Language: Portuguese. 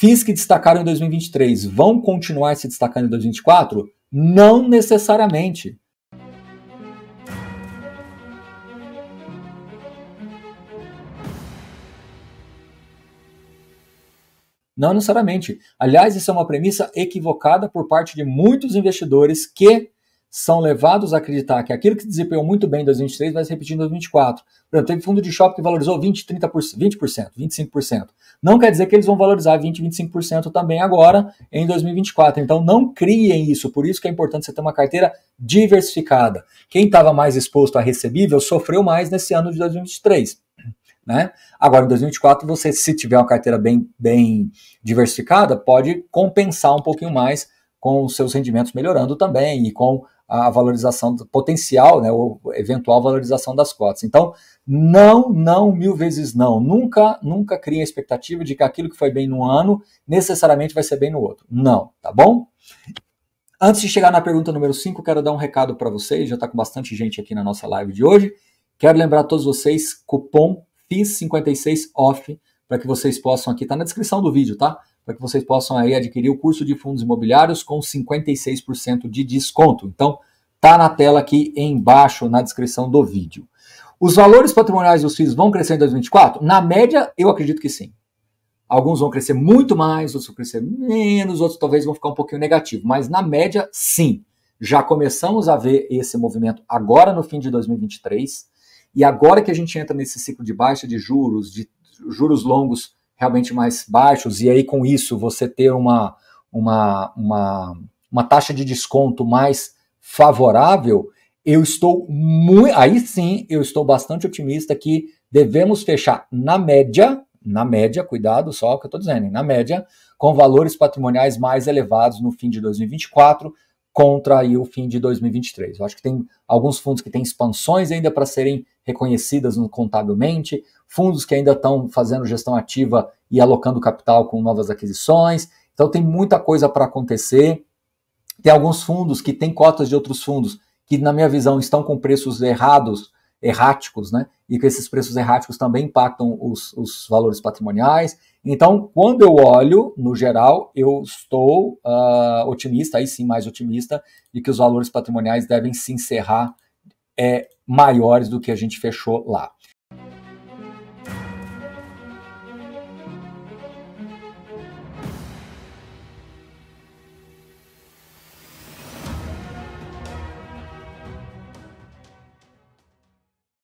FIIs que destacaram em 2023 vão continuar se destacando em 2024? Não necessariamente. Não necessariamente. Aliás, isso é uma premissa equivocada por parte de muitos investidores que são levados a acreditar que aquilo que desempenhou muito bem em 2023 vai se repetir em 2024. Por exemplo, teve fundo de shopping que valorizou 20%, 30%, 20%, 25%. Não quer dizer que eles vão valorizar 20%, 25% também agora em 2024. Então não criem isso. Por isso que é importante você ter uma carteira diversificada. Quem estava mais exposto a recebível sofreu mais nesse ano de 2023. Né? Agora, em 2024, você, se tiver uma carteira bem, bem diversificada, pode compensar um pouquinho mais com os seus rendimentos melhorando também e com a valorização potencial, né, ou eventual valorização das cotas. Então, não, não, mil vezes não. Nunca, nunca crie a expectativa de que aquilo que foi bem num ano necessariamente vai ser bem no outro. Não, tá bom? Antes de chegar na pergunta número 5, quero dar um recado para vocês. Já está com bastante gente aqui na nossa live de hoje. Quero lembrar a todos vocês, cupom FIS56OFF, para que vocês possam aqui, tá na descrição do vídeo, tá? para que vocês possam aí adquirir o curso de fundos imobiliários com 56% de desconto. Então, tá na tela aqui embaixo na descrição do vídeo. Os valores patrimoniais dos FIIs vão crescer em 2024? Na média, eu acredito que sim. Alguns vão crescer muito mais, outros vão crescer menos, outros talvez vão ficar um pouquinho negativo, mas na média, sim. Já começamos a ver esse movimento agora no fim de 2023, e agora que a gente entra nesse ciclo de baixa de juros, de juros longos realmente mais baixos, e aí com isso você ter uma, uma, uma, uma taxa de desconto mais favorável, eu estou muito. Aí sim, eu estou bastante otimista que devemos fechar na média, na média, cuidado só que eu estou dizendo, na média, com valores patrimoniais mais elevados no fim de 2024 contra aí o fim de 2023. Eu acho que tem alguns fundos que têm expansões ainda para serem reconhecidas contabilmente, fundos que ainda estão fazendo gestão ativa e alocando capital com novas aquisições. Então tem muita coisa para acontecer. Tem alguns fundos que têm cotas de outros fundos que, na minha visão, estão com preços errados, erráticos, né? e que esses preços erráticos também impactam os, os valores patrimoniais. Então, quando eu olho, no geral, eu estou uh, otimista, aí sim mais otimista, de que os valores patrimoniais devem se encerrar é, maiores do que a gente fechou lá.